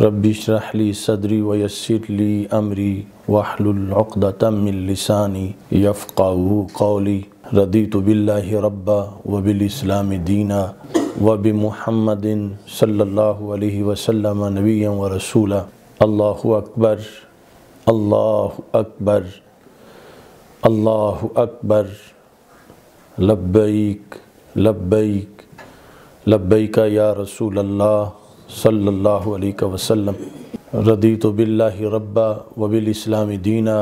रबी शराहली सदरी वयसरली अमरी वाहलतमिलसानी यफ़ाऊ कौली रदी तो बिल्ला रब्बा इस्लाम दीना वब महमदिन सल्ला वसलम नबी व रसूल अल्लाह अकबर अल्लाह अकबर अल्लाह अकबर लब्बैक लब्बैक लब्बैक या रसूल अल्लाह सल्लल्लाहु अलैहि वसल्लम रदी तो बिल्ला रब्बा वबिल इस्लाम दीना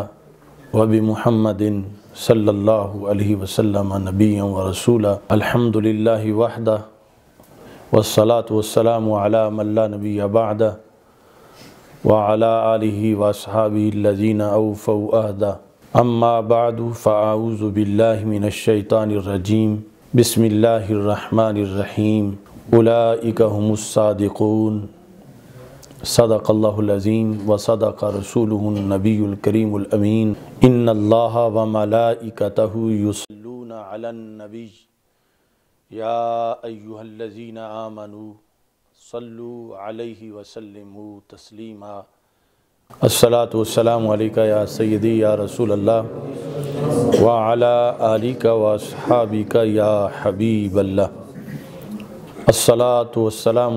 वबी महमदिन सल्लल्लाहु अलैहि वसल्लम नबी व रसूला अल्हम्दुलिल्लाह वहदा वसलात वसलाम अला मल्ला नबी अबादा व अला आलिहि वसहाबी लजीना औफ़ अहदा بعد बाद بالله من الشيطان الرجيم بسم الله الرحمن الرحيم उलाकमसादिकून सदाकल्लाज़ीम व सदाक रसूल नबीकरीमीन इन व मलाइकत युसलूनबी या अयुहल्लजीन आमनु सल्लु अलैहि वसल्लम तस्लीमा वसलाम या सैदी या रसूल अल्लाह व अला आलिका व सहाबिका या हबीबल्ला असलातम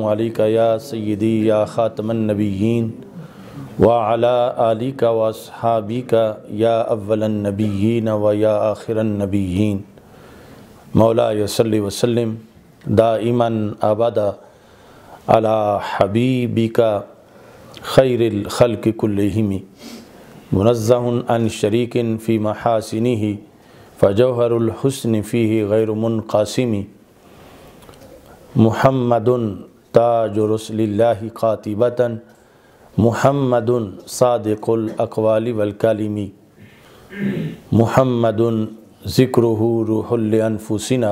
या सैदी या ख़ातमनबीन वाला अली का वसहाबी का या अव्वलनबीन व या आखिरनबीन मौला वसल वसलम दाइमन आबादा अला हबीबी का खैरखल कुल्लमी मुनज़न शरीकिन फ़ी महासिनी फ़जहरलहसन फ़ी गैरमन कासिमी मोहम्मद ताजरसल्ला ख़ातिबता मोहम्मद सादक़ुलवाल वलकलमी मोहम्मद ज़िक्र रूहलफुसिना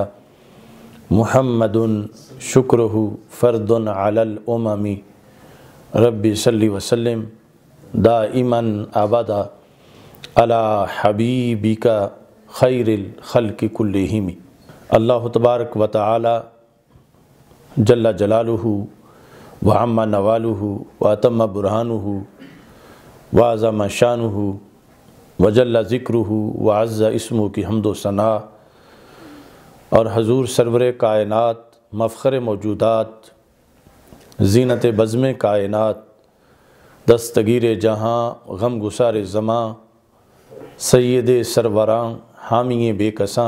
मोहम्मद शुक्र फ़र्दन अलमी रबी सल्ली वसलम दाइमन आबादा अला हबीबिका खैरल खल की कुल्लहिमी अल्लाह तबारक व ताली जल्ला जलालहू व अम्मा नवालहू व अतम बुरहानहू व आज़म शानहू व जल्ला ज़िक्रहू व अज़्ज़ा की हमदोसना सना और हजूर सरवर कायनत मफ़र मौजूदात जीनत बज़म कायनत दस्तगीर जहाँ गम गुसार ज़मां सैद सरवरा हामी बेकसा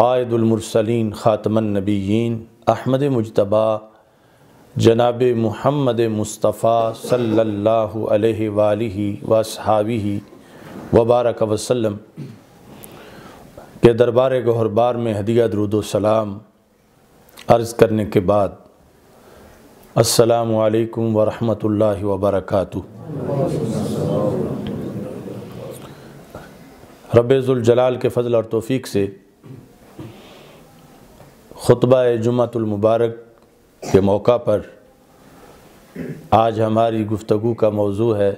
कायदुलमरसलिन नबीन अहमद मुजतबा जनाब महमद मुस्तफ़ा सल्ला अलैहि वबारक वसलम के दरबार गहरबार में हदिया दरुदोसलाम अर्ज़ करने के बाद असलकम वरम वबरक रबेज़ुलजलाल के फ़ल और तोफ़ी से खुतबा जुम्मतुलमबारक के मौका पर आज हमारी गुफ्तु का मौजू है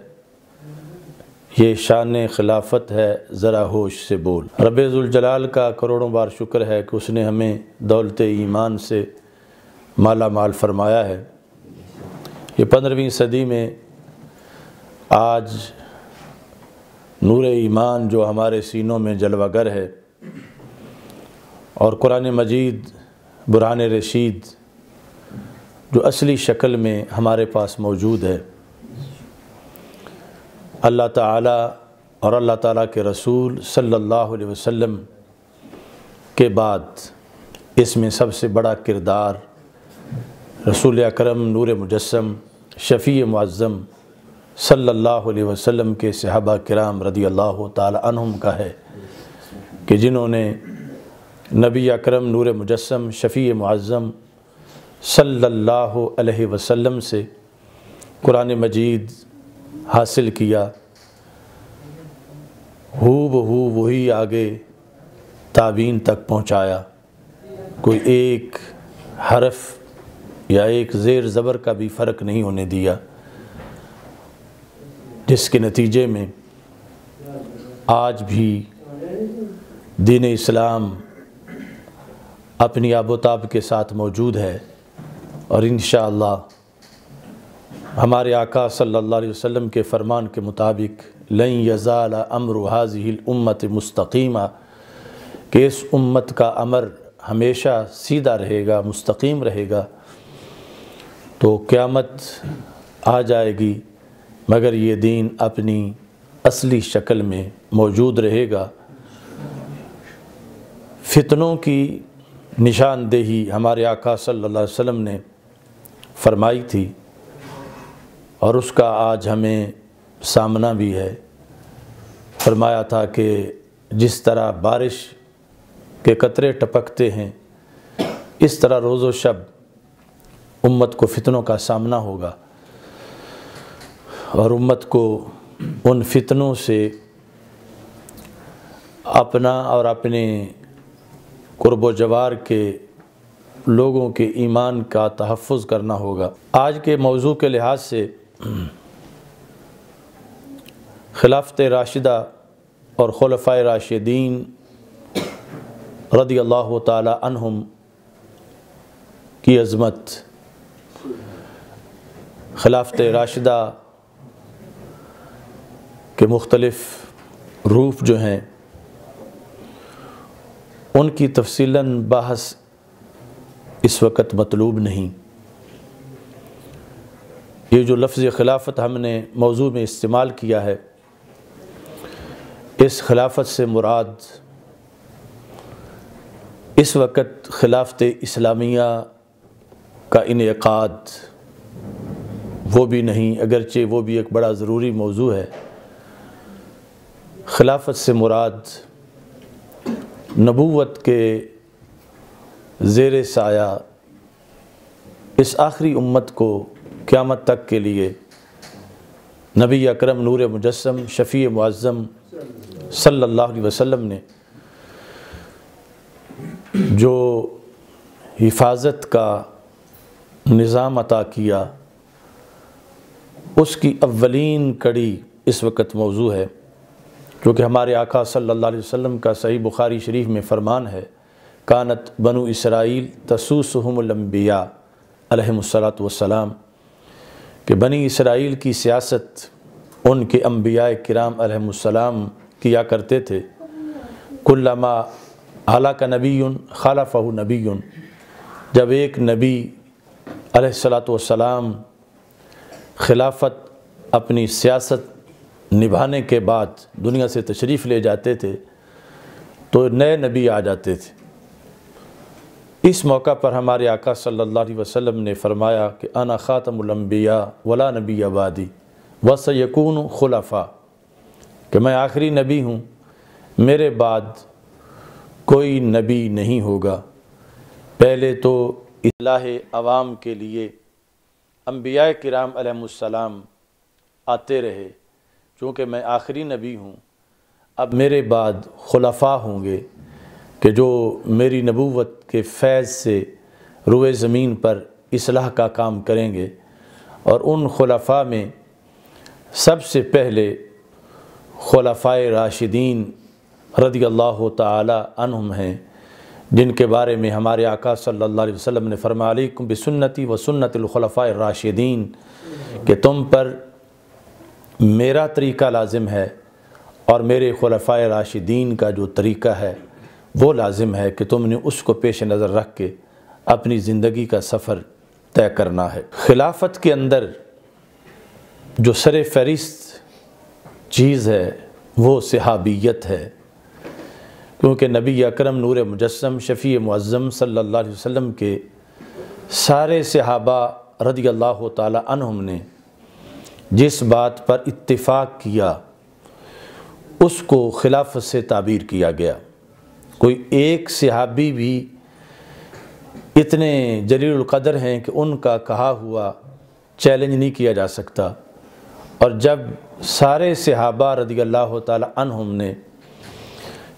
ये शान खिलाफत है ज़रा होश से बोल रबेज़ुलजलाल का करोड़ों बार शुक्र है कि उसने हमें दौलत ईमान से माला माल फरमाया है ये पंद्रहवीं सदी में आज नूर ईमान जो हमारे सीनों में जलवागर है और कुरान मजीद बुरान रशीद जो असली शक्ल में हमारे पास मौजूद है अल्लाह ताला और अल्लाह ताला के रसूल सल्लल्लाहु अलैहि वसल्लम के बाद इसमें सबसे बड़ा किरदार रसूल अकरम नूर मुजस्म शफ़ी मुज़म सल्लल्लाहु अलैहि वसल्लम के सहाबा कराम रदी अल्लाह तम का है कि जिन्होंने नबी अकरम नूर मुजस्म शफ़ी मुआज़म सल्लल्लाहु अलैहि वसल्लम से कुरान मजीद हासिल किया हु बहू वही आगे ताबीन तक पहुँचाया कोई एक हरफ या एक ज़ेर ज़बर का भी फ़र्क नहीं होने दिया जिसके नतीजे में आज भी दीन इस्लाम अपनी आबोताब के साथ मौजूद है और इन हमारे आका सल्लल्लाहु अलैहि वसल्लम के फ़रमान के मुताबिक लई यज़ाल अमर हाजिल उम्मत मुस्तकीमा कि इस उम्मत का अमर हमेशा सीधा रहेगा मुस्तकीम रहेगा तो क़्यामत आ जाएगी मगर ये दीन अपनी असली शक्ल में मौजूद रहेगा फितनों की निशानदेही हमारे आका सल्लल्लाहु अलैहि वसल्लम ने फरमाई थी और उसका आज हमें सामना भी है फरमाया था कि जिस तरह बारिश के कतरे टपकते हैं इस तरह रोज़ो शब उम्मत को फितनों का सामना होगा और उम्मत को उन फितनों से अपना और अपने कुर्ब जवार के लोगों के ईमान का तहफ़ करना होगा आज के मौजू के लिहाज से खिलाफत राशिदा और खलफ़ राशिदीन रदी अल्लाह तहम की अज़मत खिलाफत राशिदा के मुख्तलफ़ रूप जो हैं उनकी तफसीला बहस इस वक्त मतलूब नहीं ये जो लफ्ज़ खिलाफत हमने मौजू में इस्तेमाल किया है इस खिलाफत से मुराद इस वक्त खिलाफत इस्लामिया का इनका वो भी नहीं अगरचे वो भी एक बड़ा ज़रूरी मौजू है खिलाफत से मुराद नबूवत के जेर साया इस आखिरी उम्मत को क़्यामत तक के लिए नबी अकरम नूर मुजस्म शफ़ी मुआज़म सल्लल्लाहु अलैहि वसल्लम ने जो हिफाजत का निज़ाम अता किया उसकी अवलिन कड़ी इस वक्त मौजू है जो कि हमारे आका सल्लल्लाहु अलैहि वसल्लम का सही बुखारी शरीफ में फ़रमान है कानत बनु इसराइल तसूसहमलम्बिया अलहमसलात वसलाम कि बनी इसराइल की सियासत उनके अम्बिया कराम किया करते थे कुल्लामा आला का नबी खालफ़ नबी जब एक नबी अलसलात वसलाम खिलाफत अपनी सियासत निभाने के बाद दुनिया से तशरीफ़ ले जाते थे तो नए नबी आ जाते थे इस मौका पर हमारे आका सल्लल्लाहु अलैहि वसल्लम ने फरमाया कि अना ख़ातमबिया वला नबी आबादी व सयकून खुलाफा कि मैं आखिरी नबी हूँ मेरे बाद कोई नबी नहीं होगा पहले तो इलाह आवाम के लिए अम्बिया कराम आते रहे चूँकि मैं आखिरी नबी हूँ अब मेरे बाद खुलफा होंगे कि जो मेरी नबूवत के फैज़ से रुए ज़मीन पर इसलाह का काम करेंगे और उन खुलफा में सबसे पहले खुलफा राशिदीन रदी अल्लाह तुम हैं जिनके बारे में हमारे आका सल्लल्लाहु अलैहि वसल्लम ने फरमाया अलैकुम बिसुन्नति व सुन्नतुल खुलफा राशिदीन के तुम पर मेरा तरीक़ा लाजिम है और मेरे खलफ़ा राशिदीन का जो तरीक़ा है वो लाजिम है कि तुमने उसको पेश नज़र रख के अपनी ज़िंदगी का सफ़र तय करना है खिलाफत के अंदर जो सर फहरिस्त चीज़ है वो सहाबियत है क्योंकि नबी अकरम नूर मुजस्म शफ़ी मज़म सल्ला वसम के सारे सहाबा रदी अल्लाह तुम ने जिस बात पर इत्तिफाक किया उसको खिलाफत से ताबीर किया गया कोई एक सहाबी भी इतने जलीलकदर हैं कि उनका कहा हुआ चैलेंज नहीं किया जा सकता और जब सारे सहाबा रदी अल्लाह तहम ने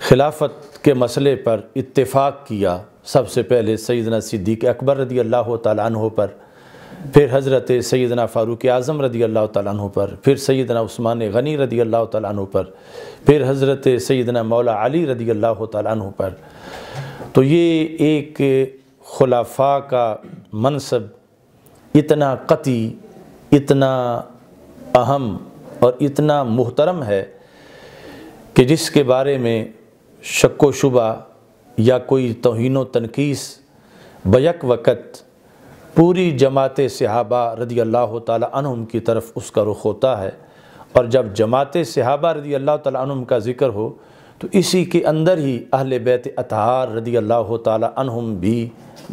खिलाफत के मसले पर इत्तेफाक किया सबसे पहले सईदना सिद्दीक अकबर रदी अल्लाह तह पर फिर हज़रत सैदना फ़ारूक आज़म रदी अल्लाह तु पर फिर सैदना उस्मान गनी रदी अल्लाह तु पर फिर हज़रत सैदना मौला अली रदी अल्लाह तु पर तो ये एक खुलाफा का मनसब इतना कति इतना अहम और इतना मुहतरम है कि जिसके बारे में शक शुबा या कोई तोहन तनकीस बक वक़्त पूरी जमात सहाबा रदी अल्लाह तुम की तरफ उसका रुख होता है और जब जमात सहाबा रदी अल्लाह तुम का ज़िक्र हो तो इसी के अंदर ही अहल बैत अतहार रदी अल्लाह तुम भी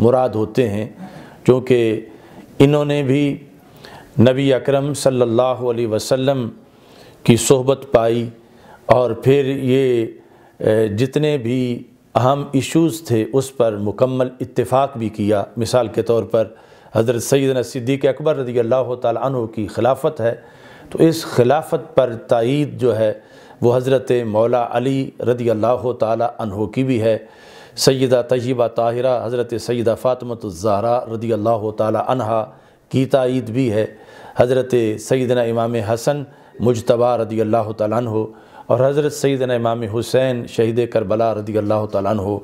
मुराद होते हैं क्योंकि इन्होंने भी नबी अकरम सल्लल्लाहु अलैहि वसल्लम की सहबत पाई और फिर ये जितने भी अहम इश्यूज़ थे उस पर मुकम्मल इत्तेफाक भी किया मिसाल के तौर पर हज़रत सैदन सिद्दीक अकबर रदी अल्लाह तु की खिलाफत है तो इस खिलाफत पर तइद जो है वह हज़रत मौला अली रदी अल्लाह तु की भी है सैदा तयबा ताहिरा हज़रत सैदा फ़ातमतज़ाहरा रदी अल्लाह तहा की तइद भी है हज़रत सैदना इमाम हसन मुजतबा रदी अल्लाह तु और हज़रत सैदन इमाम हुसैन शहीद करबला रदी अल्लाह तु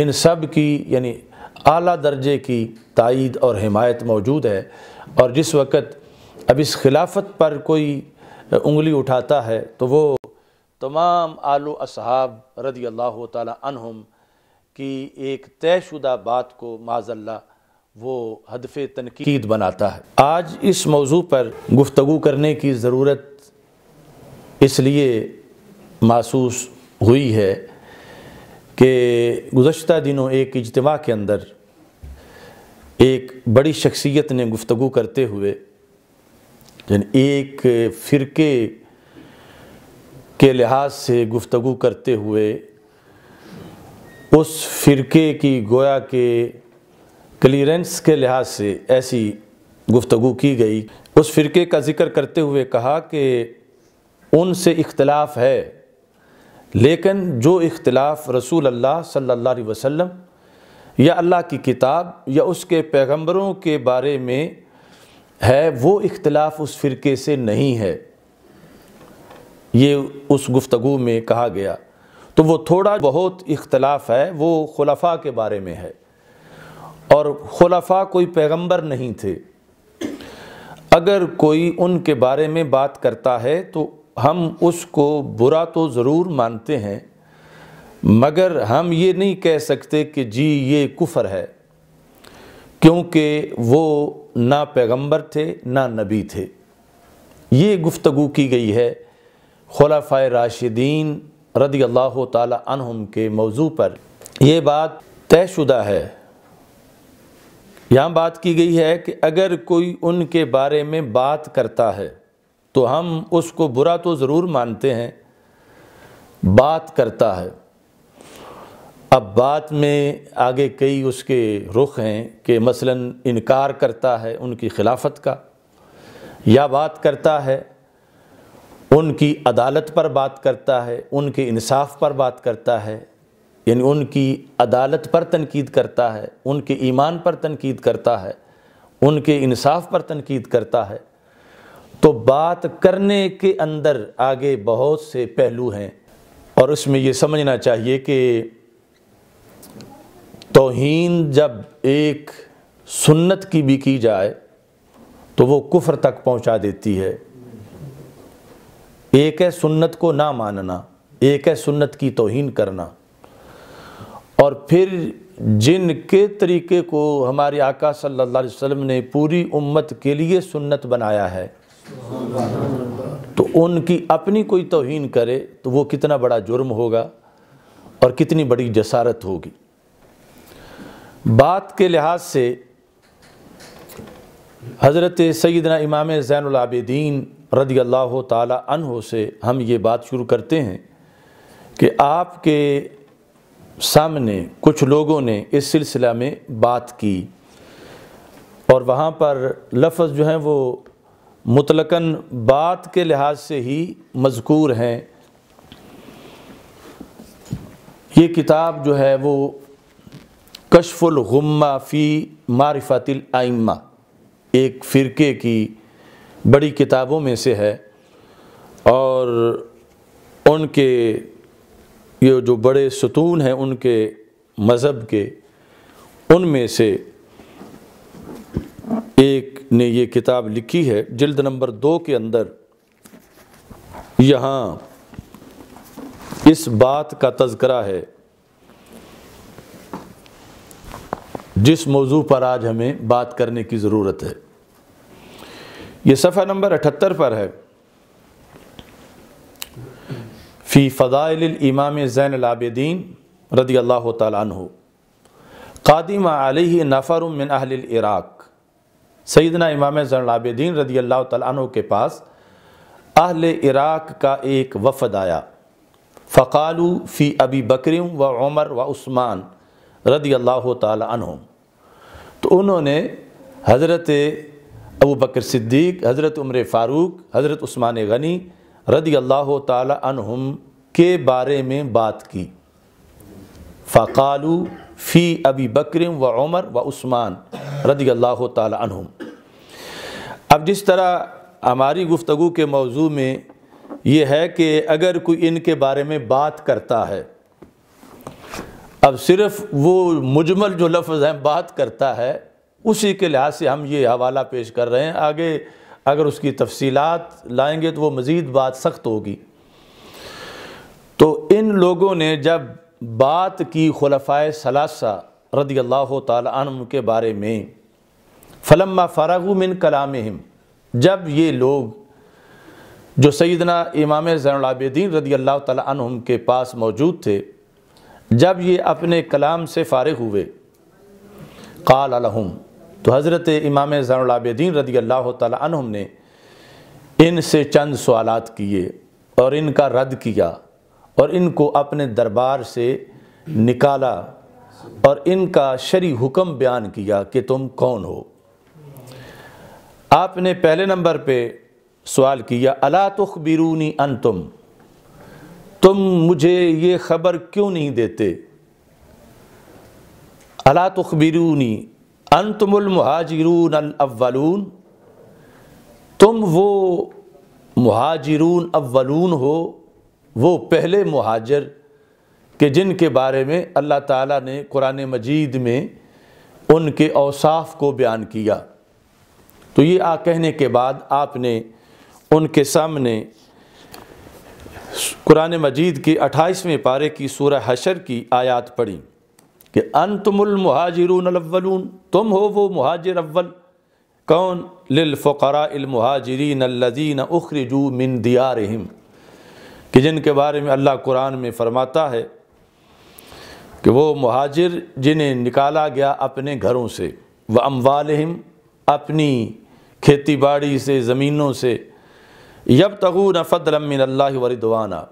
इन सब की यानी अली दर्जे की तइद और हमायत मौजूद है और जिस वक़्त अब इस खिलाफत पर कोई उंगली उठाता है तो वो तमाम आलो असहाब रदी अल्लाह तहम की एक तयशुदा बात को माजल्ला वो हदफ तनकीद बनाता है आज इस मौजू पर गुफ्तु करने की ज़रूरत इसलिए महसूस हुई है कि गुज्त दिनों एक इजतवा के अंदर एक बड़ी शख्सियत ने गुफ्तु करते हुए एक फ़िरके के लिहाज से गुफ्तु करते हुए उस फ़िरके की गोया के क्लियरेंस के लिहाज से ऐसी गुफ्तु की गई उस फ़िरके का ज़िक्र करते हुए कहा कि उनसे इख्तलाफ है लेकिन जो इख्तलाफ रसूल अल्लाह सल्लल्लाहु अलैहि वसल्लम या अल्लाह की किताब या उसके पैगंबरों के बारे में है वो इख्तलाफ उस फ़िरके से नहीं है ये उस गुफ्तगु में कहा गया तो वो थोड़ा बहुत इख्तलाफ है वो खुलफा के बारे में है और खुलफा कोई पैगंबर नहीं थे अगर कोई उनके बारे में बात करता है तो हम उसको बुरा तो ज़रूर मानते हैं मगर हम ये नहीं कह सकते कि जी ये कुफर है क्योंकि वो ना पैगंबर थे ना नबी थे ये गुफ्तु की गई है खुलाफ़ा राशिदीन रदी अल्लाह तहम के मौजू पर यह बात तयशुदा है यहाँ बात की गई है कि अगर कोई उनके बारे में बात करता है तो हम उसको बुरा तो ज़रूर मानते हैं बात करता है अब बात में आगे कई उसके रुख हैं कि मसलन इनकार करता है उनकी खिलाफत का या बात करता है उनकी अदालत पर बात करता है उनके इंसाफ पर बात करता है यानी उनकी अदालत पर तनकीद करता है उनके ईमान पर तनकीद करता है उनके इंसाफ पर तनकीद करता है तो बात करने के अंदर आगे बहुत से पहलू हैं और उसमें ये समझना चाहिए कि तोहन जब एक सुन्नत की भी की जाए तो वो कुफर तक पहुंचा देती है एक है सुन्नत को ना मानना एक है सुन्नत की तोहन करना और फिर जिनके तरीके को हमारे आका सल्लल्लाहु अलैहि वसल्लम ने पूरी उम्मत के लिए सुन्नत बनाया है तो उनकी अपनी कोई तोहन करे तो वो कितना बड़ा जुर्म होगा और कितनी बड़ी जसारत होगी बात के लिहाज से हज़रत सईदना इमाम ज़ैनआबदीन रदी अल्लाह तहो से हम ये बात शुरू करते हैं कि आपके सामने कुछ लोगों ने इस सिलसिला में बात की और वहाँ पर लफ्ज़ जो हैं वो मुतलकन बात के लिहाज से ही मजकूर हैं ये किताब जो है वो गुम्मा फ़ी मारिफातिल आइम्मा एक फ़िरके की बड़ी किताबों में से है और उनके ये जो बड़े सतून हैं उनके मज़हब के उनमें से एक ने ये किताब लिखी है जिल्द नंबर दो के अंदर यहाँ इस बात का तस्करा है जिस मौजू पर आज हमें बात करने की ज़रूरत है ये सफ़ा नंबर अठहत्तर पर है फ़ी फ़दाइल इमाम ज़ैन आबदीन रदी अल्लाह तु कादिम आलही नफ़र मिन अहिल इराक़ सैदना इमाम जरनाबेदीन रदी अल्लाह तु के पास अहल इराक़ का एक वफद आया फ़कालू फ़ी अबी बकरम व उमर व उस्मान रदी अल्लाह तुम तो उन्होंने हज़रत अबू बकर सिद्दीक हज़रत उम्र फ़ारूक हज़रत उस्मान गनी रदी अल्लाह तुम के बारे में बात की फ़कालू फ़ी अबी बकरम व उमर व उस्मान रदी अल्लाह तुम अब जिस तरह हमारी गुफ्तु के मौजू में ये है कि अगर कोई इनके बारे में बात करता है अब सिर्फ वो मुजमल जो लफ्ज़ हैं बात करता है उसी के लिहाज से हम ये हवाला पेश कर रहे हैं आगे अगर उसकी तफसीलात लाएंगे तो वो मज़ीद बात सख्त होगी तो इन लोगों ने जब बात की खलफा सलासा रदी अल्लाह तम के बारे में फ़लम फ़रागु मिन कलाम जब ये लोग जो सईदना इमाम ज़ैनदीन रदी अल्लाह तम के पास मौजूद थे जब ये अपने कलाम से फ़ारग हुए काल अलहम तो हज़रत इमाम ज़ैनदीन रदी अल्लाह तम ने इन से चंद सवालत किए और इनका रद्द किया और इनको अपने दरबार से निकाला और इनका शरी हुक्म बयान किया कि तुम कौन हो आपने पहले नंबर पे सवाल किया अला तुख बिरूनी अन तुम तुम मुझे ये ख़बर क्यों नहीं देते अला तुख बिरूनी अन तुमहाजरून अव्वलून तुम वो महाजरून अवलून हो वो पहले महाजर के जिनके बारे में अल्लाह ताला ने कुरान मजीद में उनके अवसाफ को बयान किया तो ये आ कहने के बाद आपने उनके सामने कुरान मजीद के अट्ठाईसवें पारे की सूर हशर की आयात पढ़ी कि अनतमुल महाजरून तुम हो वो महाजर अव्वल कौन लिलफ़रा महाजरीन अल्लीन उखरजू मिन दिया कि जिनके बारे में अल्लाह कुरान में फ़रमाता है कि वो महाजिर जिन्हें निकाला गया अपने घरों से व अमवालहम अपनी खेती बाड़ी से ज़मीनों से यब तगू नफ़दलमिल्ल वरिदवाना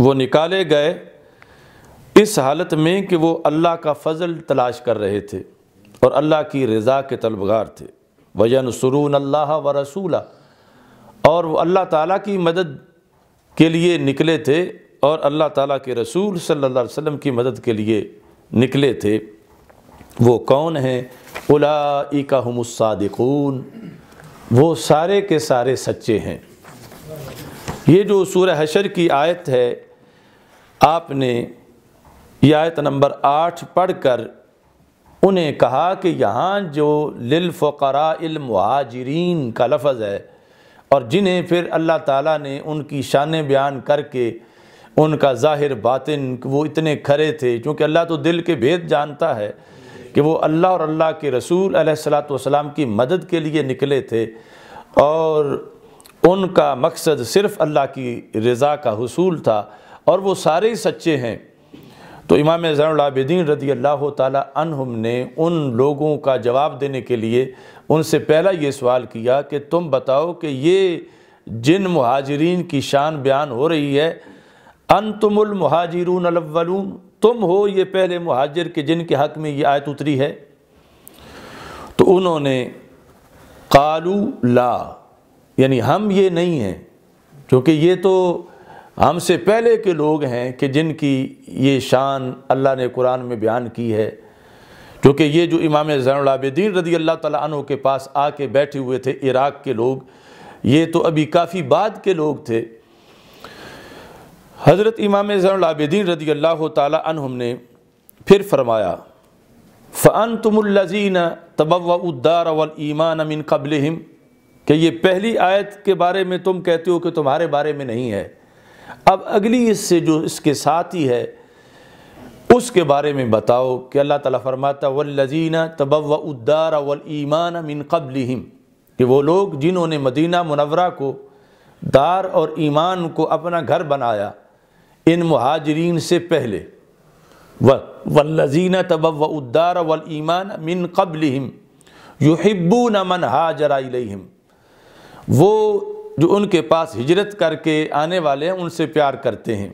वो निकाले गए इस हालत में कि वो अल्लाह का फ़जल तलाश कर रहे थे और अल्लाह की रज़ा के तलबगार थे वजन सरून अल्लाह व रसूला और वो अल्लाह ताला की मदद के लिए निकले थे और अल्लाह ताला के रसूल सल्लल्लाहु अलैहि वसल्लम की मदद के लिए निकले थे वो कौन हैं उलाइका हमसादिकून वो सारे के सारे सच्चे हैं ये जो सूर हशर की आयत है आपने यह आयत नंबर आठ पढ़ कर उन्हें कहा कि यहाँ जो लिलफ़रा महाजरीन का लफज है और जिन्हें फिर अल्लाह ताला ने उनकी शान बयान करके उनका ज़ाहिर बातिन वो इतने खरे थे क्योंकि अल्लाह तो दिल के भेद जानता है कि वो अल्लाह और अल्लाह के रसूल सलाम की मदद के लिए निकले थे और उनका मकसद सिर्फ़ अल्लाह की रज़ा का हसूल था और वो सारे ही सच्चे हैं तो इमाम ज़ैनलाबिदीन रदी अल्लाह तम ने उन लोगों का जवाब देने के लिए उनसे पहला ये सवाल किया कि तुम बताओ कि ये जिन महाजरीन की शान बयान हो रही है अनतुमुल महाजिरून अलवलून तुम हो ये पहले महाजर के जिनके हक में ये आयत उतरी है तो उन्होंने कालू ला यानी हम ये नहीं हैं क्योंकि ये तो हमसे पहले के लोग हैं कि जिनकी ये शान अल्लाह ने कुरान में बयान की है क्योंकि ये जो इमाम जैनदीन रदी अल्लाह तु के पास आके बैठे हुए थे इराक़ के लोग ये तो अभी काफ़ी बाद के लोग थे हज़रत इमाम ज़ैनलाबद्दीन रदी अल्लाह तुम ने फिर फरमाया फ़ान तुमल्लजीन तबउद्दार अमिन कबल हिम कि ये पहली आयत के बारे में तुम कहते हो कि तुम्हारे बारे में नहीं है अब अगली इससे जो इसके साथ ही है उसके बारे में बताओ कि अल्लाह ताला फरमाता वल्लजीना उद्दार वल ईमान मिन कबलिहिम कि वो लोग जिन्होंने मदीना मुनवरा को दार और ईमान को अपना घर बनाया इन महाजरीन से पहले व वल्लजीना उद्दार वल ईमान मिन कबलिहिम युहिब्बू न मन हाजरा वो जो उनके पास हिजरत करके आने वाले हैं उनसे प्यार करते हैं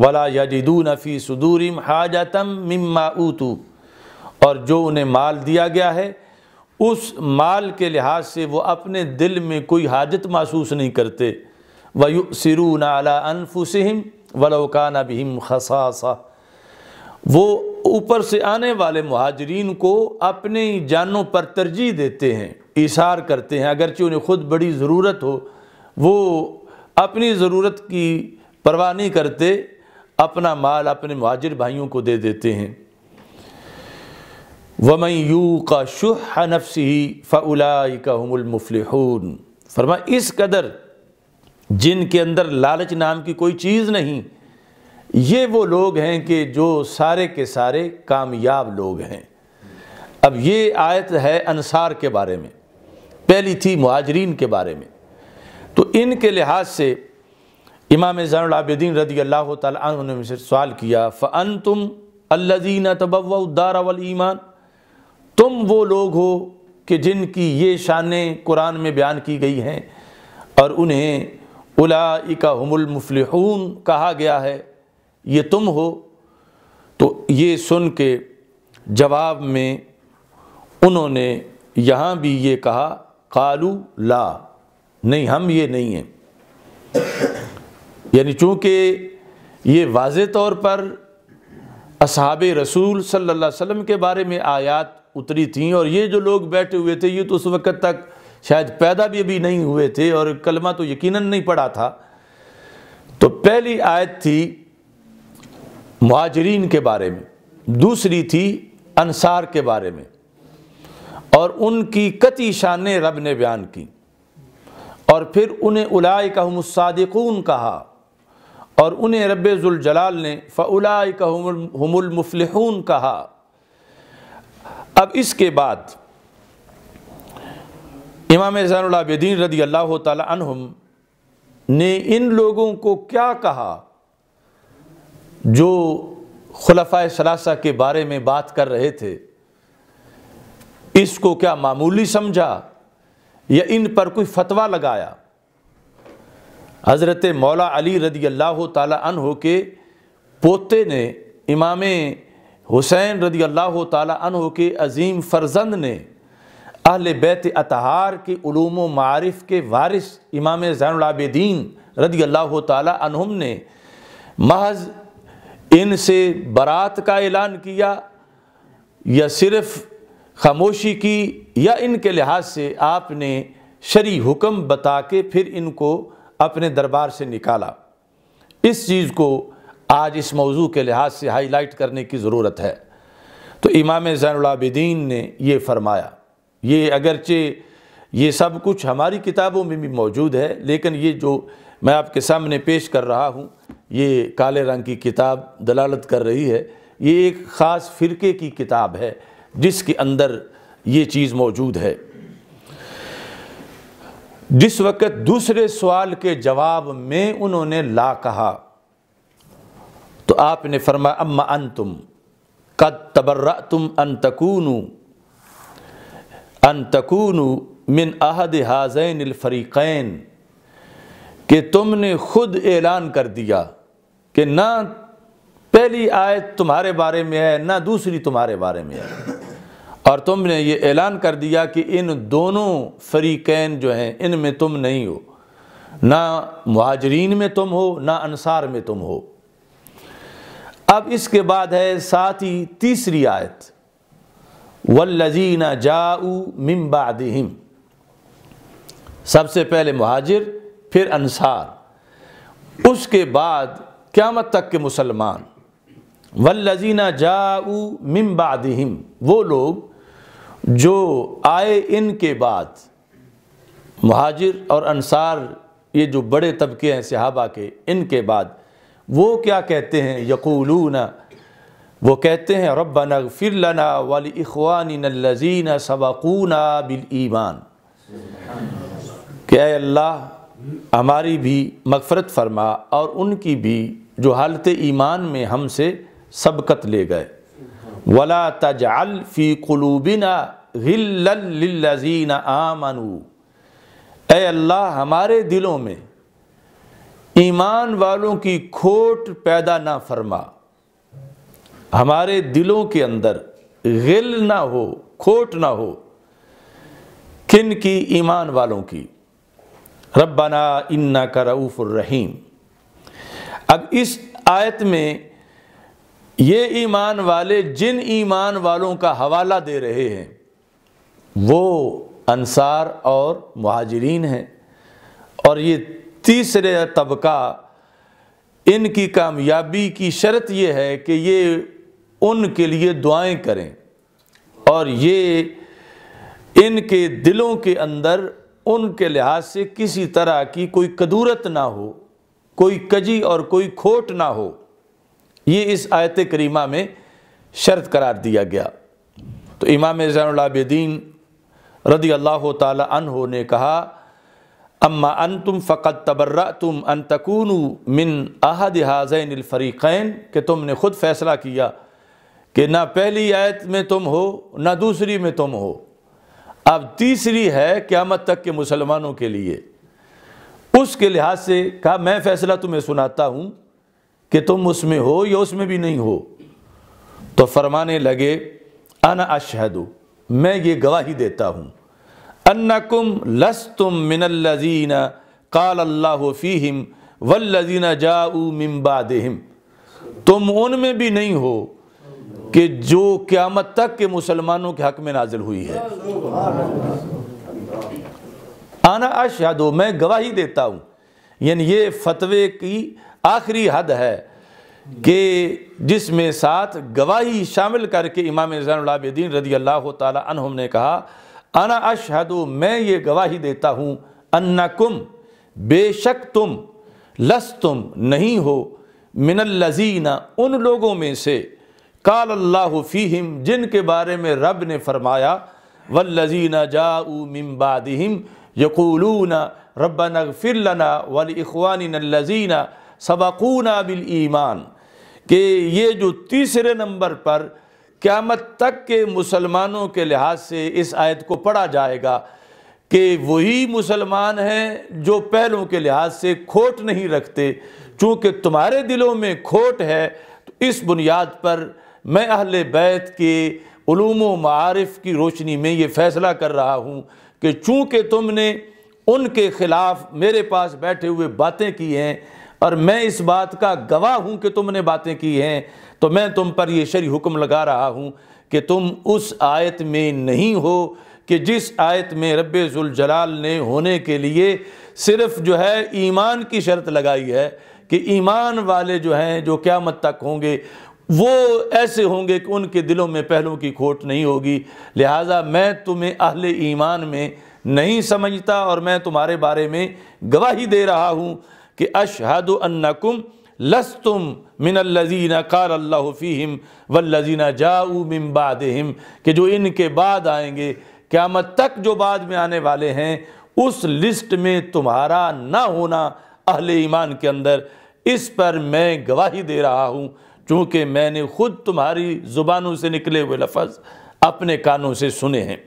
वला यजिदू नफ़ी सदूरिम हाजतम मिम्मा ऊतू और जो उन्हें माल दिया गया है उस माल के लिहाज से वो अपने दिल में कोई हाजत महसूस नहीं करते वयु सिरून अला अनफुसम वलोकान बहम खसासा वो ऊपर से आने वाले महाजरीन को अपने जानों पर तरजीह देते हैं इशार करते हैं अगरचे उन्हें ख़ुद बड़ी ज़रूरत हो वो अपनी ज़रूरत की परवाह नहीं करते अपना माल अपने मुहाजिर भाइयों को दे देते हैं वमई यू का शुह नफसी फलाई का हमलमफलहून फरमा इस कदर जिनके अंदर लालच नाम की कोई चीज़ नहीं ये वो लोग हैं कि जो सारे के सारे कामयाब लोग हैं अब ये आयत है अनसार के बारे में पहली थी महाजरीन के बारे में तो इनके लिहाज से इमाम जैनदीन रदी अल्लाह तुमने से सवाल किया फ़न तुम अल्लीन तबदार ईमान तुम वो लोग हो कि जिनकी ये शानें कुरान में बयान की गई हैं और उन्हें उलाका हमलमफलहून कहा गया है ये तुम हो तो ये सुन के जवाब में उन्होंने यहाँ भी ये कहा कालू ला नहीं हम ये नहीं हैं यानी चूँकि ये वाज तौर पर असहाब रसूल सल्ला वसम के बारे में आयात उतरी थी और ये जो लोग बैठे हुए थे ये तो उस वक़्त तक शायद पैदा भी अभी नहीं हुए थे और कलमा तो यकीन नहीं पड़ा था तो पहली आयत थी महाजरीन के बारे में दूसरी थी अनसार के बारे में और उनकी कति शान रब ने बयान की और फिर उन्हें उलाय का मुसादिकून कहा और उन्हें रब्ज़ुलजलाल ने फ़लाइ का कहा अब इसके बाद इमाम जैनबीन रदी अल्लाह तम ने इन लोगों को क्या कहा जो खलफा सलासा के बारे में बात कर रहे थे इसको क्या मामूली समझा या इन पर कोई फतवा लगाया हज़रत मौला अली रदी अल्लाह तहो के पोते ने इमाम हुसैन रदी अल्लाह तहो के अजीम फ़रजंद ने अहल बैत अतहार के ूम मारफ़ के वारिस इमाम जैनदीन रदी अल्लाह तहम ने महज इन से बारात का ऐलान किया या सिर्फ़ खामोशी की या इनके लिहाज से आपने शरी हुक्म बता के फिर इनको अपने दरबार से निकाला इस चीज़ को आज इस मौजू के लिहाज से हाईलाइट करने की ज़रूरत है तो इमाम जैनदीन ने ये फरमाया ये अगरचे ये सब कुछ हमारी किताबों में भी मौजूद है लेकिन ये जो मैं आपके सामने पेश कर रहा हूँ ये काले रंग की किताब दलालत कर रही है ये एक ख़ास फ़िरके की किताब है जिसके अंदर ये चीज़ मौजूद है जिस वक़्त दूसरे सवाल के जवाब में उन्होंने ला कहा तो आपने फरमा अम्मा अन तुम कद तबर्रा तुम अन तकूनु मिन अहद हाजैन अलफरीक़ैन कि तुमने खुद ऐलान कर दिया कि ना पहली आयत तुम्हारे बारे में है ना दूसरी तुम्हारे बारे में है और तुमने ये ऐलान कर दिया कि इन दोनों फरीकैन जो हैं इन में तुम नहीं हो ना महाजरीन में तुम हो ना अनसार में तुम हो अब इसके बाद है साथ ही तीसरी आयत वल्लजीना जाऊ मिम्बादिम सबसे पहले महाजिर फिर अनसार उसके बाद क़्यामत तक के मुसलमान वल्लजीना जाऊ मिम्बादिम वो लोग जो आए इन के बाद महाजिर और अनसार ये जो बड़े तबके हैं सिहाबा के इनके बाद वो क्या कहते हैं यकूलून वो कहते हैं रब नगफिर लना इखवानी इखवानजीन सबकूना बिल ईमान क्या अल्लाह हमारी भी मगफरत फरमा और उनकी भी जो हालत ईमान में हमसे सबकत ले गए वला तज फ़ी कलूबिना गिल्लजीन आमनु ए अल्लाह हमारे दिलों में ईमान वालों की खोट पैदा ना फरमा हमारे दिलों के अंदर गिल ना हो खोट ना हो किन की ईमान वालों की रब्बना इन्ना का रऊफ़ुर रहीम अब इस आयत में ये ईमान वाले जिन ईमान वालों का हवाला दे रहे हैं वो अनसार और महाजरीन हैं और ये तीसरे तबका इनकी कामयाबी की शर्त ये है कि ये उनके लिए दुआएं करें और ये इनके दिलों के अंदर उनके लिहाज से किसी तरह की कोई कदूरत ना हो कोई कजी और कोई खोट ना हो ये इस आयत करीमा में शर्त करार दिया गया तो इमाम जैनदीन रदी अल्लाह तहों ने कहा अम्मा अन तुम फ़कत तबर्रा तुम अन तकून मिन अहद हाजैनफ़रीक़ैन के तुमने ख़ुद फ़ैसला किया कि ना पहली आयत में तुम हो ना दूसरी में तुम हो अब तीसरी है क़्यामत तक के मुसलमानों के लिए उसके लिहाज से कहा मैं फ़ैसला तुम्हें सुनाता हूँ कि तुम उसमें हो या उसमें भी नहीं हो तो फरमाने लगे अन अशहदु मैं ये गवाही देता हूँ अन्नकुम लस तुम काल अल्लाह फ़ीहिम वल्लजीन जाऊ मिम्बादहिम तुम उनमें भी नहीं हो कि जो क़्यामत तक के मुसलमानों के हक में नाजिल हुई है आना अशहदो मैं गवाही देता हूँ यानी ये फतवे की आखिरी हद है कि जिसमें साथ गवाही शामिल करके इमाम जैनदीन रदी अल्लाह तहम ने कहा अना अशहद मैं ये गवाही देता हूँ अन्ना कुम बेशक तुम लस तुम नहीं हो मिनल्लजीना उन लोगों में से काल अल्लाह फ़ीहिम जिनके बारे में रब ने फरमाया वल्लजीना जाऊ मिम्बादिम यकूलूना रबा नगफिर लना वल इखवान लजीना सबकूना बिल ईमान कि ये जो तीसरे नंबर पर क़्यामत तक के मुसलमानों के लिहाज से इस आयत को पढ़ा जाएगा कि वही मुसलमान हैं जो पहलों के लिहाज से खोट नहीं रखते चूँकि तुम्हारे दिलों में खोट है तो इस बुनियाद पर मैं अहल बैत के मारफ़ की रोशनी में ये फ़ैसला कर रहा हूँ कि चूँकि तुमने उनके ख़िलाफ़ मेरे पास बैठे हुए बातें की हैं और मैं इस बात का गवाह हूँ कि तुमने बातें की हैं तो मैं तुम पर यह शरी हुक्म लगा रहा हूँ कि तुम उस आयत में नहीं हो कि जिस आयत में रबाल ने होने के लिए सिर्फ जो है ईमान की शर्त लगाई है कि ईमान वाले जो हैं जो क़्यामत तक होंगे वो ऐसे होंगे कि उनके दिलों में पहलों की खोट नहीं होगी लिहाजा मैं तुम्हें अहले ईमान में नहीं समझता और मैं तुम्हारे बारे में गवाही दे रहा हूँ कि अशहद अन्नकुम लस तुम मिनल्लजीना कार फ़ीम वल्लजीना जाऊ मिम्बादम कि जो इनके बाद आएंगे क़्यामत तक जो बाद में आने वाले हैं उस लिस्ट में तुम्हारा ना होना अहले ईमान के अंदर इस पर मैं गवाही दे रहा हूँ चूँकि मैंने ख़ुद तुम्हारी ज़ुबानों से निकले हुए लफज अपने कानों से सुने हैं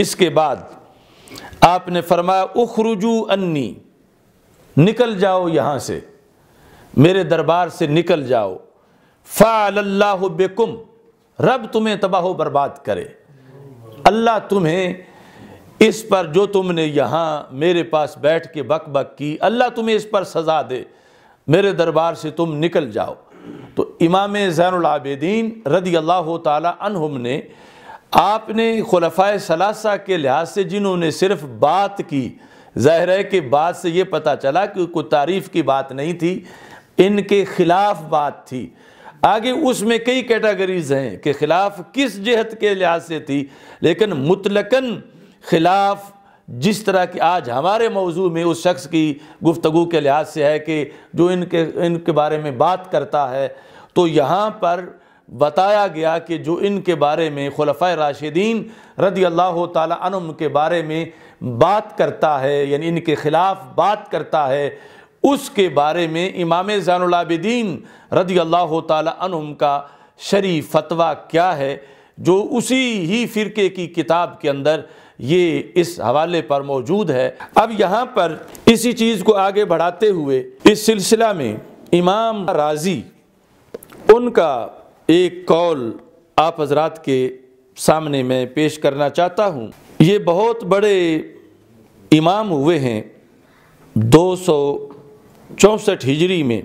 इसके बाद आपने फरमाया उखरुजू अन्नी निकल जाओ यहाँ से मेरे दरबार से निकल जाओ फ़ाल्ला बेकुम रब तुम्हें तबाह बर्बाद करे अल्लाह तुम्हें इस पर जो तुमने यहाँ मेरे पास बैठ के बक बक की अल्लाह तुम्हें इस पर सज़ा दे मेरे दरबार से तुम निकल जाओ तो इमाम ज़ैनआबदीन रदी अल्लाह तहम ने आपने खलफा सलासा के लिहाज से जिन्होंने सिर्फ बात की जाहिर है कि बात से ये पता चला कि कोई तारीफ़ की बात नहीं थी इनके खिलाफ बात थी आगे उसमें कई कैटेगरीज हैं कि खिलाफ किस जहत के लिहाज से थी लेकिन मुतलकन खिलाफ जिस तरह की आज हमारे मौजू में उस शख्स की गुफ्तु के लिहाज से है कि जो इनके इनके बारे में बात करता है तो यहाँ पर बताया गया कि जो इनके बारे में खलफ़ राशिदीन रदी अल्लाह तम के बारे में बात करता है यानी इनके ख़िलाफ़ बात करता है उसके बारे में इमाम ज़ानदीन रदी अल्लाह तुम का शरी फतवा क्या है जो उसी ही फ़िरके की किताब के अंदर ये इस हवाले पर मौजूद है अब यहाँ पर इसी चीज़ को आगे बढ़ाते हुए इस सिलसिला में इमाम राजी उनका एक कौल आप हजरात के सामने मैं पेश करना चाहता हूँ ये बहुत बड़े इमाम हुए हैं दो सौ चौंसठ हिजरी में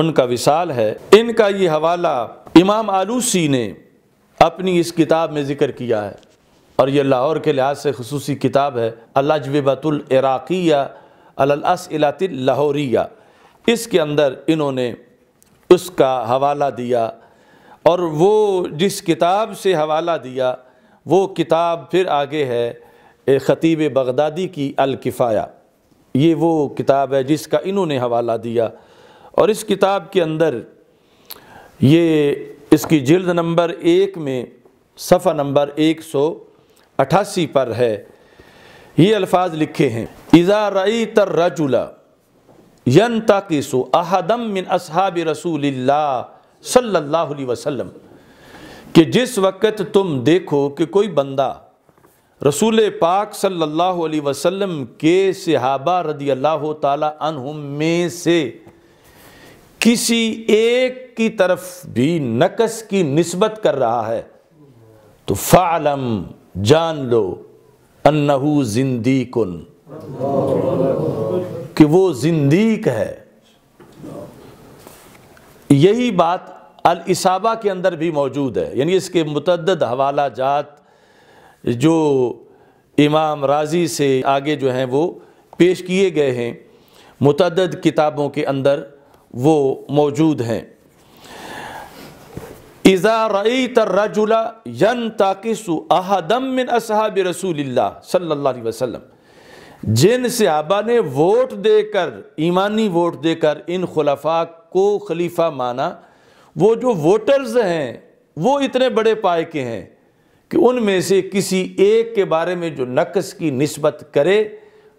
उनका विशाल है इनका ये हवाला इमाम आलूसी ने अपनी इस किताब में ज़िक्र किया है और यह लाहौर के लिहाज से खसूस किताब है अलाजबतुलराक़िया अलअसलात लाहौरिया इसके अंदर इन्होंने उसका हवाला दिया और वो जिस किताब से हवाला दिया वो किताब फिर आगे है ख़तीब बगदादी की अलकिफ़ाया ये वो किताब है जिसका इन्होंने हवाला दिया और इस किताब के अंदर ये इसकी जल्द नंबर एक में सफ़ा नंबर एक सौ अठासी पर है ये अल्फाज लिखे हैं इज़ा रई तर रजुला यन तकिसो अहदम मिन असहाब रसूल सल्ला वसम कि जिस वक़्त तुम देखो कि कोई बंदा रसूल पाक सल्लल्लाहु अलैहि वसल्लम के सहाबा रदी अल्लाह तुम में से किसी एक की तरफ भी नकस की नस्बत कर रहा है तो फ़ालम जान लो अन्नहू जिंदी कन कि वो जिंदीक है यही बात अलसाबा के अंदर भी मौजूद है यानी इसके मतद हवाला जात जो इमाम राजी से आगे जो हैं वो पेश किए गए हैं मतद किताबों के अंदर वो मौजूद हैं इज़ा रई तर्रजुला यन ताकिसु अहदम असहाब रसूलिल्लाह सल्ला वसलम जिन सहाबा ने वोट देकर ईमानी वोट देकर इन खलफा को खलीफा माना वो जो वोटर्स हैं वो इतने बड़े पाए के हैं कि उनमें से किसी एक के बारे में जो नक्स की नस्बत करे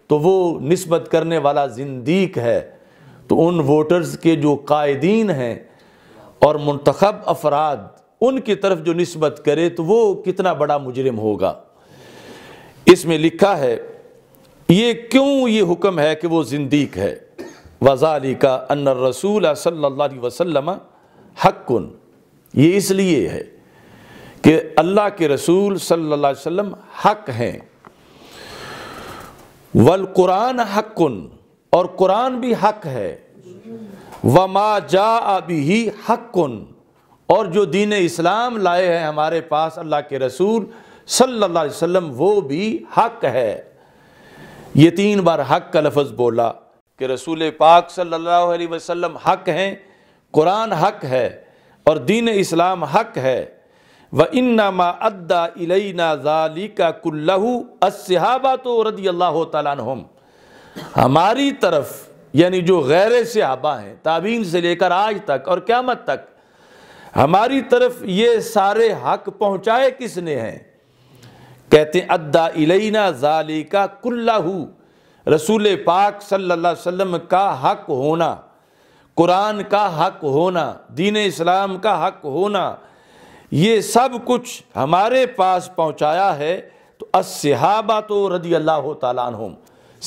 तो वो नस्बत करने वाला जिंदीक है तो उन वोटर्स के जो कायदीन हैं और मंतखब अफराद उनकी तरफ जो नस्बत करे तो वो कितना बड़ा मुजरम होगा इसमें लिखा है ये क्यों ये हुक्म है कि वो जिंदीक है वजाली का अन रसूल सल्ला वसलम हक्कुन ये इसलिए है कि अल्लाह के रसूल सल्लल्लाहु अलैहि वसल्लम हक हैं वल कुरान हक्कुन और कुरान भी हक है व मा जा अभी ही हक्कुन और जो दीन इस्लाम लाए हैं हमारे पास अल्लाह के रसूल सल्लल्लाहु अलैहि वसल्लम वो भी हक है ये तीन बार हक का लफ्ज़ बोला कि रसूल पाक सल्लल्लाहु अलैहि वसल्लम हक हैं कुरान हक है और दीन इस्लाम हक है व इन्नामा अद्दा इलैना जालिका कुल्लहू असहाबा तो रदी अल्लाह तम हमारी तरफ यानी जो गैर सहाबा हैं ताबीन से लेकर आज तक और क़्यामत तक हमारी तरफ ये सारे हक पहुँचाए किसने हैं कहते हैं अद्दा इलैना जालिका कुल्लहू रसूल पाक सल्ला वसम का हक होना कुरान का हक होना दीन इस्लाम का हक होना ये सब कुछ हमारे पास पहुँचाया है तो असहाबा तो रदी अल्लाह तुम